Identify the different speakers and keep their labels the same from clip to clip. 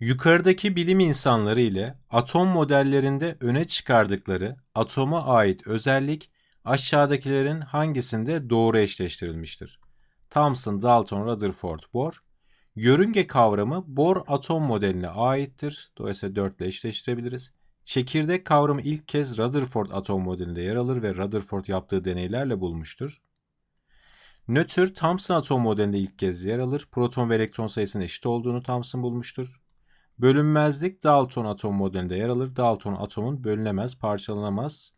Speaker 1: Yukarıdaki bilim insanları ile atom modellerinde öne çıkardıkları atoma ait özellik aşağıdakilerin hangisinde doğru eşleştirilmiştir? Thomson, Dalton, Rutherford, Bohr. Yörünge kavramı Bohr atom modeline aittir. Dolayısıyla 4 ile eşleştirebiliriz. Çekirdek kavramı ilk kez Rutherford atom modelinde yer alır ve Rutherford yaptığı deneylerle bulmuştur. Nötr Thomson atom modelinde ilk kez yer alır. Proton ve elektron sayısının eşit olduğunu Thomson bulmuştur. Bölünmezlik Dalton atom modelinde yer alır. Dalton atomun bölünemez, parçalanamaz,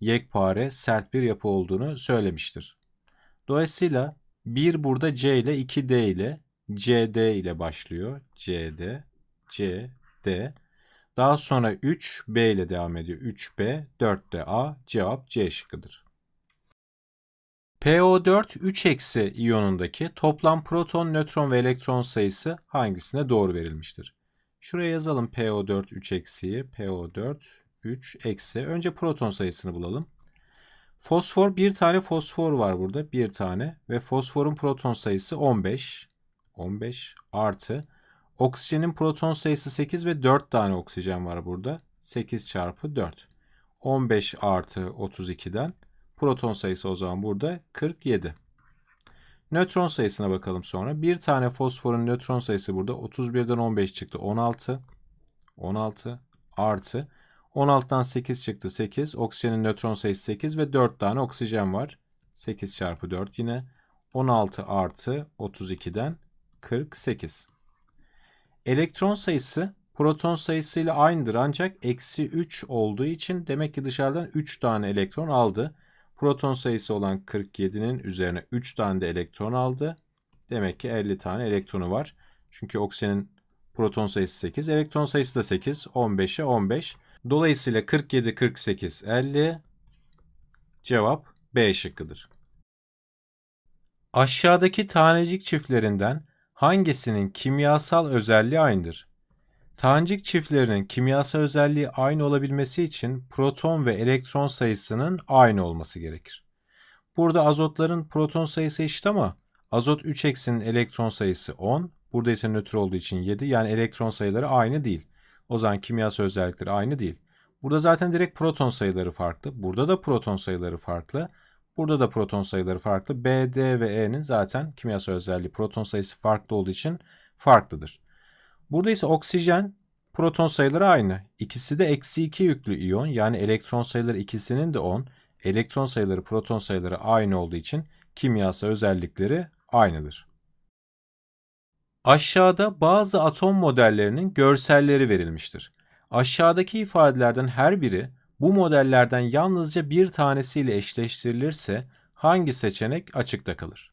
Speaker 1: yekpare, sert bir yapı olduğunu söylemiştir. Dolayısıyla 1 burada C ile 2 D ile CD ile başlıyor. CD, CD. Daha sonra 3 B ile devam ediyor. 3 B, 4 de A. Cevap C şıkkıdır. PO4 3 eksi iyonundaki toplam proton, nötron ve elektron sayısı hangisine doğru verilmiştir? Şuraya yazalım PO4 3 eksiği. PO4 3 eksi. Önce proton sayısını bulalım. Fosfor bir tane fosfor var burada. Bir tane. Ve fosforun proton sayısı 15. 15 artı. Oksijenin proton sayısı 8 ve 4 tane oksijen var burada. 8 çarpı 4. 15 artı 32'den proton sayısı o zaman burada 47. Nötron sayısına bakalım sonra. Bir tane fosforun nötron sayısı burada 31'den 15 çıktı 16. 16 artı 16'dan 8 çıktı 8. Oksijenin nötron sayısı 8 ve 4 tane oksijen var. 8 çarpı 4 yine 16 artı 32'den 48. Elektron sayısı proton sayısıyla aynıdır ancak eksi 3 olduğu için demek ki dışarıdan 3 tane elektron aldı. Proton sayısı olan 47'nin üzerine 3 tane de elektron aldı. Demek ki 50 tane elektronu var. Çünkü oksijenin proton sayısı 8, elektron sayısı da 8, 15'e 15. Dolayısıyla 47, 48, 50 cevap B şıkkıdır. Aşağıdaki tanecik çiftlerinden hangisinin kimyasal özelliği aynıdır? Tanecik çiftlerinin kimyasal özelliği aynı olabilmesi için proton ve elektron sayısının aynı olması gerekir. Burada azotların proton sayısı eşit ama azot 3 eksinin elektron sayısı 10, burada ise nötr olduğu için 7 yani elektron sayıları aynı değil. O zaman kimyasal özellikleri aynı değil. Burada zaten direkt proton sayıları farklı. Burada da proton sayıları farklı. Burada da proton sayıları farklı. B, D ve E'nin zaten kimyasal özelliği proton sayısı farklı olduğu için farklıdır. Burada ise oksijen proton sayıları aynı. İkisi de eksi 2 yüklü iyon yani elektron sayıları ikisinin de 10. Elektron sayıları proton sayıları aynı olduğu için kimyasal özellikleri aynıdır. Aşağıda bazı atom modellerinin görselleri verilmiştir. Aşağıdaki ifadelerden her biri bu modellerden yalnızca bir tanesiyle eşleştirilirse hangi seçenek açıkta kalır?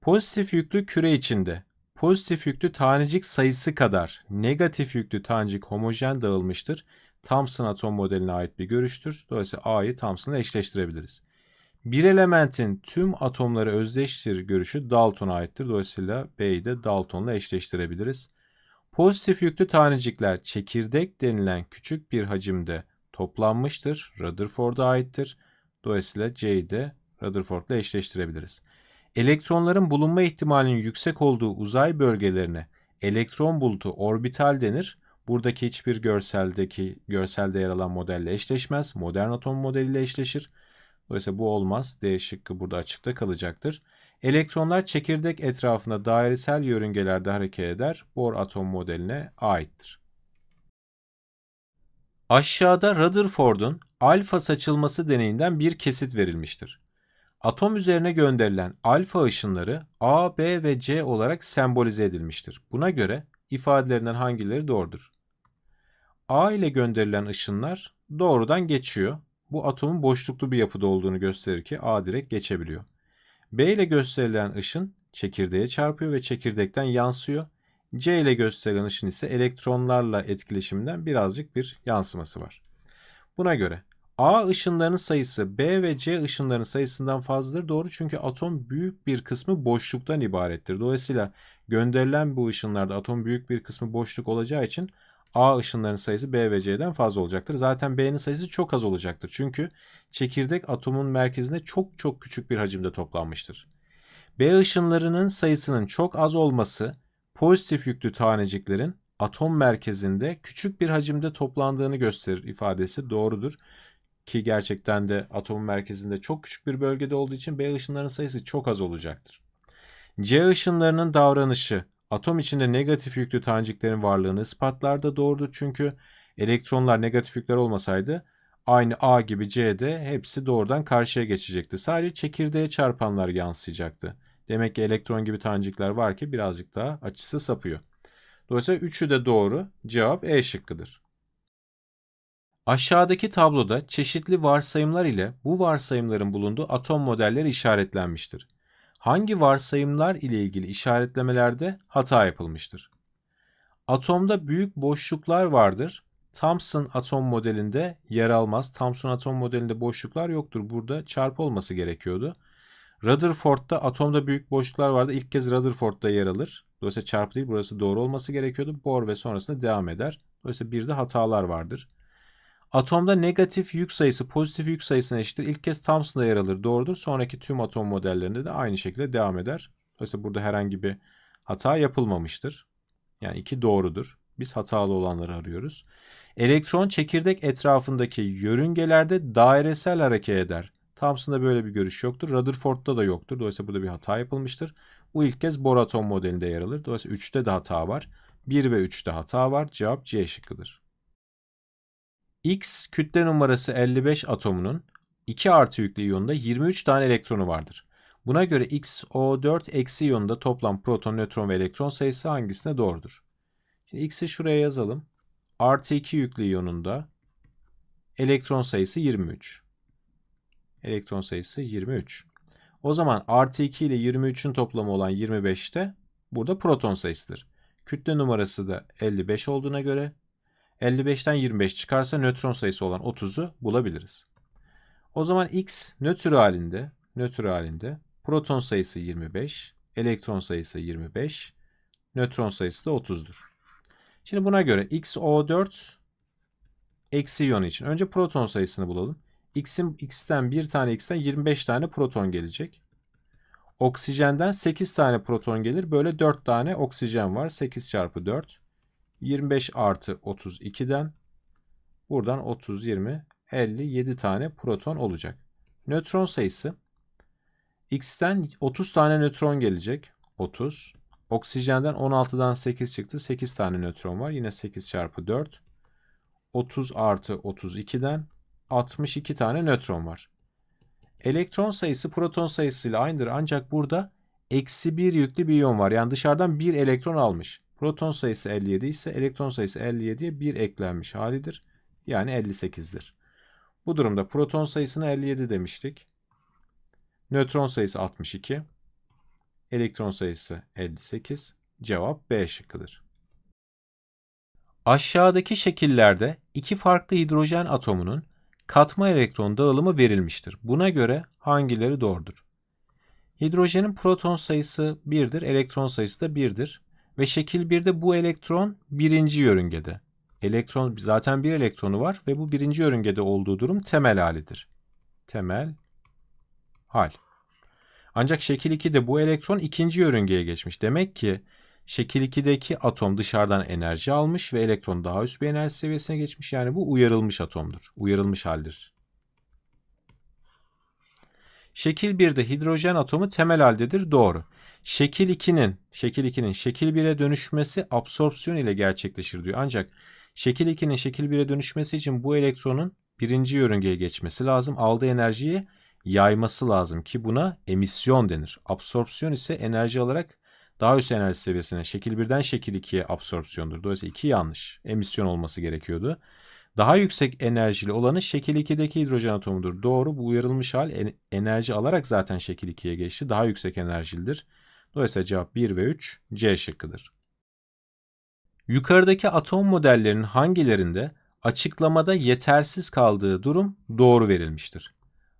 Speaker 1: Pozitif yüklü küre içinde pozitif yüklü tanecik sayısı kadar negatif yüklü tanecik homojen dağılmıştır. Thomson atom modeline ait bir görüştür. Dolayısıyla A'yı Thomson'la eşleştirebiliriz. Bir elementin tüm atomları özdeştir görüşü Dalton'a aittir. Dolayısıyla B'yi de Dalton'la eşleştirebiliriz. Pozitif yüklü tanecikler çekirdek denilen küçük bir hacimde toplanmıştır. Rutherford'a aittir. Dolayısıyla C'yi de Rutherford'la eşleştirebiliriz. Elektronların bulunma ihtimalinin yüksek olduğu uzay bölgelerine elektron bulutu orbital denir. Buradaki hiçbir görseldeki görselde yer alan modelle eşleşmez. Modern atom modeliyle eşleşir. Dolayısıyla bu olmaz. D şıkkı burada açıkta kalacaktır. Elektronlar çekirdek etrafında dairesel yörüngelerde hareket eder. Bohr atom modeline aittir. Aşağıda Rutherford'un alfa saçılması deneyinden bir kesit verilmiştir. Atom üzerine gönderilen alfa ışınları A, B ve C olarak sembolize edilmiştir. Buna göre ifadelerinden hangileri doğrudur? A ile gönderilen ışınlar doğrudan geçiyor. Bu atomun boşluklu bir yapıda olduğunu gösterir ki A direkt geçebiliyor. B ile gösterilen ışın çekirdeğe çarpıyor ve çekirdekten yansıyor. C ile gösterilen ışın ise elektronlarla etkileşiminden birazcık bir yansıması var. Buna göre A ışınlarının sayısı B ve C ışınlarının sayısından fazladır. Doğru çünkü atom büyük bir kısmı boşluktan ibarettir. Dolayısıyla gönderilen bu ışınlarda atom büyük bir kısmı boşluk olacağı için A ışınlarının sayısı B ve C'den fazla olacaktır. Zaten B'nin sayısı çok az olacaktır. Çünkü çekirdek atomun merkezinde çok çok küçük bir hacimde toplanmıştır. B ışınlarının sayısının çok az olması pozitif yüklü taneciklerin atom merkezinde küçük bir hacimde toplandığını gösterir ifadesi doğrudur ki gerçekten de atomun merkezinde çok küçük bir bölgede olduğu için B ışınlarının sayısı çok az olacaktır. C ışınlarının davranışı atom içinde negatif yüklü taneciklerin varlığını ispatlarda doğrudur çünkü elektronlar negatif yükler olmasaydı aynı A gibi C'de hepsi doğrudan karşıya geçecekti. Sadece çekirdeğe çarpanlar yansıyacaktı. Demek ki elektron gibi tanecikler var ki birazcık daha açısı sapıyor. Dolayısıyla üçü de doğru. Cevap E şıkkıdır. Aşağıdaki tabloda çeşitli varsayımlar ile bu varsayımların bulunduğu atom modelleri işaretlenmiştir. Hangi varsayımlar ile ilgili işaretlemelerde hata yapılmıştır? Atomda büyük boşluklar vardır. Thomson atom modelinde yer almaz. Thomson atom modelinde boşluklar yoktur. Burada çarpı olması gerekiyordu. Rutherford'da atomda büyük boşluklar vardı. İlk kez Rutherford'da yer alır. Dolayısıyla çarpı değil burası doğru olması gerekiyordu. Bohr ve sonrasında devam eder. Dolayısıyla bir de hatalar vardır. Atomda negatif yük sayısı pozitif yük sayısına eşittir. İlk kez Thomson'da yer alır. Doğrudur. Sonraki tüm atom modellerinde de aynı şekilde devam eder. Dolayısıyla burada herhangi bir hata yapılmamıştır. Yani iki doğrudur. Biz hatalı olanları arıyoruz. Elektron çekirdek etrafındaki yörüngelerde dairesel hareket eder. Thomson'da böyle bir görüş yoktur. Rutherford'da da yoktur. Dolayısıyla burada bir hata yapılmıştır. Bu ilk kez bor atom modelinde yer alır. Dolayısıyla 3'te de hata var. 1 ve 3'te hata var. Cevap C şıkkıdır. X kütle numarası 55 atomunun 2 artı yüklü iyonunda 23 tane elektronu vardır. Buna göre XO4 eksi iyonunda toplam proton, nötron ve elektron sayısı hangisine doğrudur? Şimdi X'i şuraya yazalım. Artı 2 yüklü iyonunda elektron sayısı 23. Elektron sayısı 23. O zaman artı 2 ile 23'ün toplamı olan 25'te burada proton sayısıdır. Kütle numarası da 55 olduğuna göre 55'ten 25 çıkarsa nötron sayısı olan 30'u bulabiliriz. O zaman X nötr halinde, nötr halinde proton sayısı 25, elektron sayısı 25, nötron sayısı da 30'dur. Şimdi buna göre XO4 eksi iyon için önce proton sayısını bulalım. X'in X'ten bir tane X'ten 25 tane proton gelecek. Oksijenden 8 tane proton gelir. Böyle 4 tane oksijen var. 8 çarpı 4. 25 artı 32'den buradan 30, 20, 50, tane proton olacak. Nötron sayısı X'ten 30 tane nötron gelecek. 30. Oksijenden 16'dan 8 çıktı. 8 tane nötron var. Yine 8 çarpı 4. 30 artı 32'den 62 tane nötron var. Elektron sayısı proton sayısıyla aynıdır ancak burada eksi bir yüklü bir iyon var. Yani dışarıdan bir elektron almış. Proton sayısı 57 ise elektron sayısı 57'ye 1 eklenmiş halidir. Yani 58'dir. Bu durumda proton sayısını 57 demiştik. Nötron sayısı 62. Elektron sayısı 58. Cevap B şıkkıdır. Aşağıdaki şekillerde iki farklı hidrojen atomunun katma elektron dağılımı verilmiştir. Buna göre hangileri doğrudur? Hidrojenin proton sayısı 1'dir, elektron sayısı da 1'dir ve şekil 1'de bu elektron birinci yörüngede. Elektron zaten bir elektronu var ve bu birinci yörüngede olduğu durum temel halidir. Temel hal. Ancak şekil 2'de bu elektron ikinci yörüngeye geçmiş. Demek ki şekil 2'deki atom dışarıdan enerji almış ve elektron daha üst bir enerji seviyesine geçmiş. Yani bu uyarılmış atomdur. Uyarılmış haldir. Şekil 1'de hidrojen atomu temel haldedir. Doğru. Şekil 2'nin şekil 2'nin şekil 1'e dönüşmesi absorpsiyon ile gerçekleşir diyor. Ancak şekil 2'nin şekil 1'e dönüşmesi için bu elektronun birinci yörüngeye geçmesi lazım. Aldığı enerjiyi yayması lazım ki buna emisyon denir. Absorpsiyon ise enerji alarak daha üst enerji seviyesine şekil 1'den şekil 2'ye absorpsiyondur. Dolayısıyla 2 yanlış. Emisyon olması gerekiyordu. Daha yüksek enerjili olanı şekil 2'deki hidrojen atomudur. Doğru bu uyarılmış hal enerji alarak zaten şekil 2'ye geçti. Daha yüksek enerjilidir. Dolayısıyla cevap 1 ve 3 C şıkkıdır. Yukarıdaki atom modellerinin hangilerinde açıklamada yetersiz kaldığı durum doğru verilmiştir?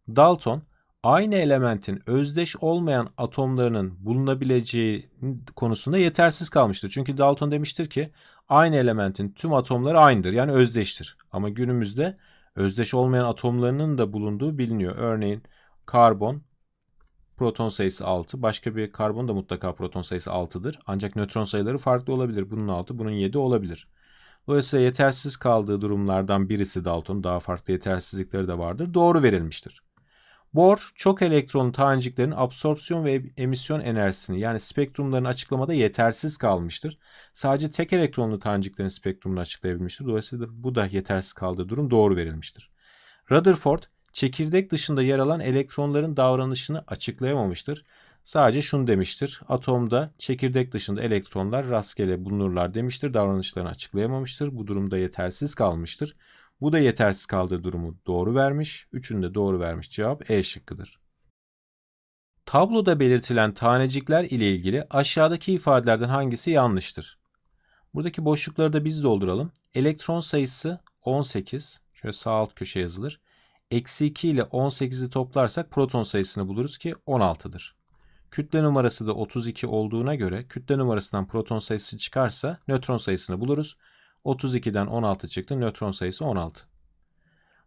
Speaker 1: Dalton, aynı elementin özdeş olmayan atomlarının bulunabileceği konusunda yetersiz kalmıştır. Çünkü Dalton demiştir ki aynı elementin tüm atomları aynıdır yani özdeştir. Ama günümüzde özdeş olmayan atomlarının da bulunduğu biliniyor. Örneğin karbon Proton sayısı 6. Başka bir karbon da mutlaka proton sayısı 6'dır. Ancak nötron sayıları farklı olabilir. Bunun 6, bunun 7 olabilir. Dolayısıyla yetersiz kaldığı durumlardan birisi Dalton. Daha farklı yetersizlikleri de vardır. Doğru verilmiştir. Bor, çok elektron taneciklerin absorpsiyon ve emisyon enerjisini yani spektrumlarını açıklamada yetersiz kalmıştır. Sadece tek elektronlu taneciklerin spektrumunu açıklayabilmiştir. Dolayısıyla bu da yetersiz kaldığı durum doğru verilmiştir. Rutherford, çekirdek dışında yer alan elektronların davranışını açıklayamamıştır. Sadece şunu demiştir. Atomda çekirdek dışında elektronlar rastgele bulunurlar demiştir. Davranışlarını açıklayamamıştır. Bu durumda yetersiz kalmıştır. Bu da yetersiz kaldığı durumu doğru vermiş. Üçünde doğru vermiş cevap E şıkkıdır. Tabloda belirtilen tanecikler ile ilgili aşağıdaki ifadelerden hangisi yanlıştır? Buradaki boşlukları da biz dolduralım. Elektron sayısı 18. Şöyle sağ alt köşe yazılır. Eksi 2 ile 18'i toplarsak proton sayısını buluruz ki 16'dır. Kütle numarası da 32 olduğuna göre kütle numarasından proton sayısı çıkarsa nötron sayısını buluruz. 32'den 16 çıktı. Nötron sayısı 16.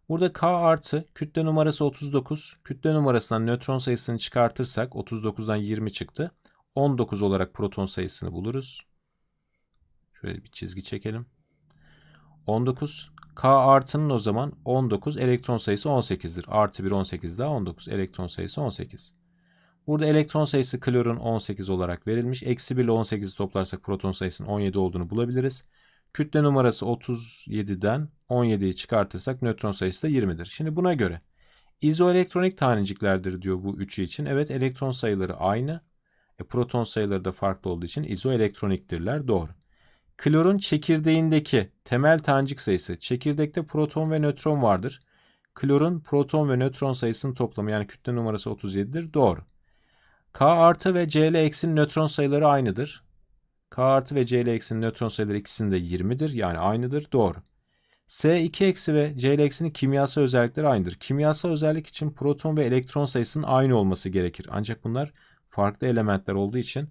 Speaker 1: Burada K artı kütle numarası 39. Kütle numarasından nötron sayısını çıkartırsak 39'dan 20 çıktı. 19 olarak proton sayısını buluruz. Şöyle bir çizgi çekelim. 19. K artının o zaman 19 elektron sayısı 18'dir. Artı 1 18 daha 19 elektron sayısı 18. Burada elektron sayısı klorun 18 olarak verilmiş. Eksi 1 ile 18'i toplarsak proton sayısının 17 olduğunu bulabiliriz. Kütle numarası 37'den 17'yi çıkartırsak nötron sayısı da 20'dir. Şimdi buna göre izoelektronik taneciklerdir diyor bu üçü için. Evet elektron sayıları aynı. E, proton sayıları da farklı olduğu için izoelektroniktirler. Doğru. Klorun çekirdeğindeki temel tanecik sayısı. Çekirdekte proton ve nötron vardır. Klorun proton ve nötron sayısının toplamı yani kütle numarası 37'dir. Doğru. K artı ve Cl eksinin nötron sayıları aynıdır. K artı ve Cl eksinin nötron sayıları ikisinde 20'dir. Yani aynıdır. Doğru. S2 eksi ve Cl eksinin kimyasal özellikleri aynıdır. Kimyasal özellik için proton ve elektron sayısının aynı olması gerekir. Ancak bunlar farklı elementler olduğu için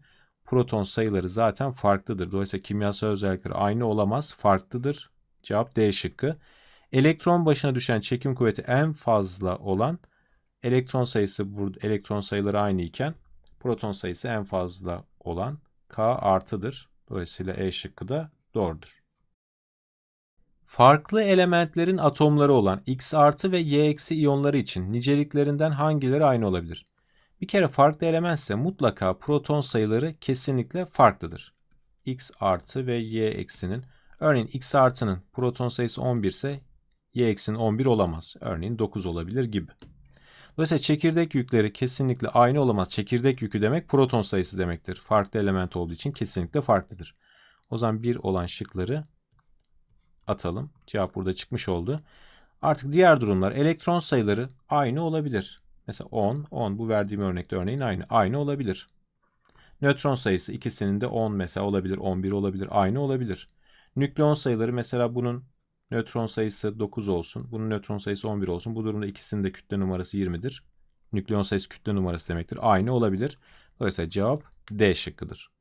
Speaker 1: proton sayıları zaten farklıdır. Dolayısıyla kimyasal özellikleri aynı olamaz, farklıdır. Cevap D şıkkı. Elektron başına düşen çekim kuvveti en fazla olan elektron sayısı burada elektron sayıları aynı iken proton sayısı en fazla olan K artıdır. Dolayısıyla E şıkkı da doğrudur. Farklı elementlerin atomları olan X artı ve Y eksi iyonları için niceliklerinden hangileri aynı olabilir? Bir kere farklı elementse mutlaka proton sayıları kesinlikle farklıdır. X artı ve Y eksinin. Örneğin X artının proton sayısı 11 ise Y eksinin 11 olamaz. Örneğin 9 olabilir gibi. Dolayısıyla çekirdek yükleri kesinlikle aynı olamaz. Çekirdek yükü demek proton sayısı demektir. Farklı element olduğu için kesinlikle farklıdır. O zaman 1 olan şıkları atalım. Cevap burada çıkmış oldu. Artık diğer durumlar elektron sayıları aynı olabilir. Mesela 10, 10 bu verdiğim örnekte örneğin aynı. Aynı olabilir. Nötron sayısı ikisinin de 10 mesela olabilir, 11 olabilir, aynı olabilir. Nükleon sayıları mesela bunun nötron sayısı 9 olsun, bunun nötron sayısı 11 olsun. Bu durumda ikisinin de kütle numarası 20'dir. Nükleon sayısı kütle numarası demektir. Aynı olabilir. Dolayısıyla cevap D şıkkıdır.